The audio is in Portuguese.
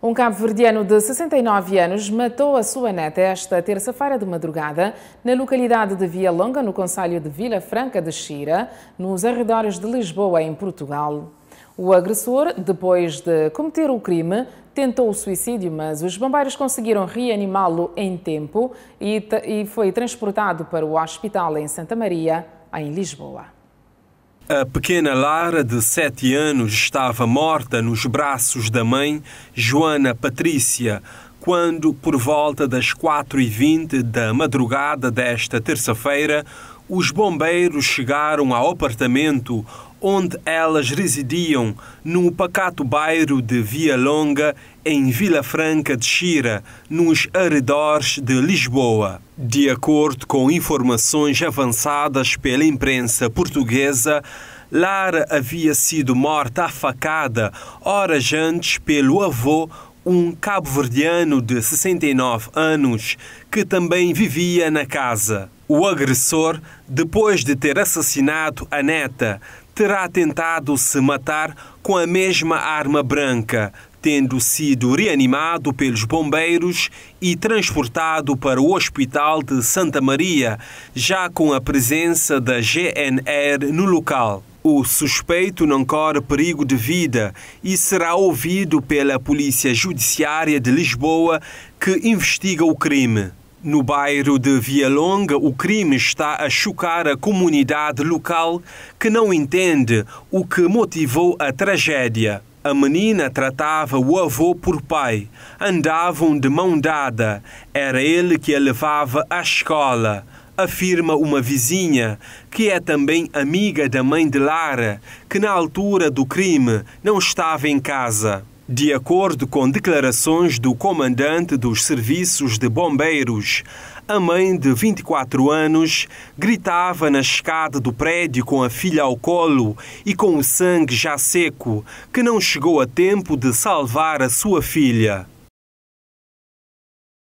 Um cabo-verdiano de 69 anos matou a sua neta esta terça-feira de madrugada na localidade de Via Longa, no concelho de Vila Franca de Xira, nos arredores de Lisboa, em Portugal. O agressor, depois de cometer o crime, tentou o suicídio, mas os bombeiros conseguiram reanimá-lo em tempo e foi transportado para o hospital em Santa Maria, em Lisboa. A pequena Lara, de sete anos, estava morta nos braços da mãe, Joana Patrícia, quando, por volta das 4h20 da madrugada desta terça-feira, os bombeiros chegaram ao apartamento onde elas residiam, num pacato bairro de Via Longa, em Vila Franca de Xira, nos arredores de Lisboa. De acordo com informações avançadas pela imprensa portuguesa, Lara havia sido morta à facada horas antes pelo avô um cabo-verdiano de 69 anos que também vivia na casa. O agressor, depois de ter assassinado a neta, terá tentado se matar com a mesma arma branca, tendo sido reanimado pelos bombeiros e transportado para o Hospital de Santa Maria, já com a presença da GNR no local. O suspeito não corre perigo de vida e será ouvido pela Polícia Judiciária de Lisboa, que investiga o crime. No bairro de Vialonga, o crime está a chocar a comunidade local, que não entende o que motivou a tragédia. A menina tratava o avô por pai, andavam de mão dada, era ele que a levava à escola afirma uma vizinha, que é também amiga da mãe de Lara, que na altura do crime não estava em casa. De acordo com declarações do comandante dos serviços de bombeiros, a mãe de 24 anos gritava na escada do prédio com a filha ao colo e com o sangue já seco, que não chegou a tempo de salvar a sua filha.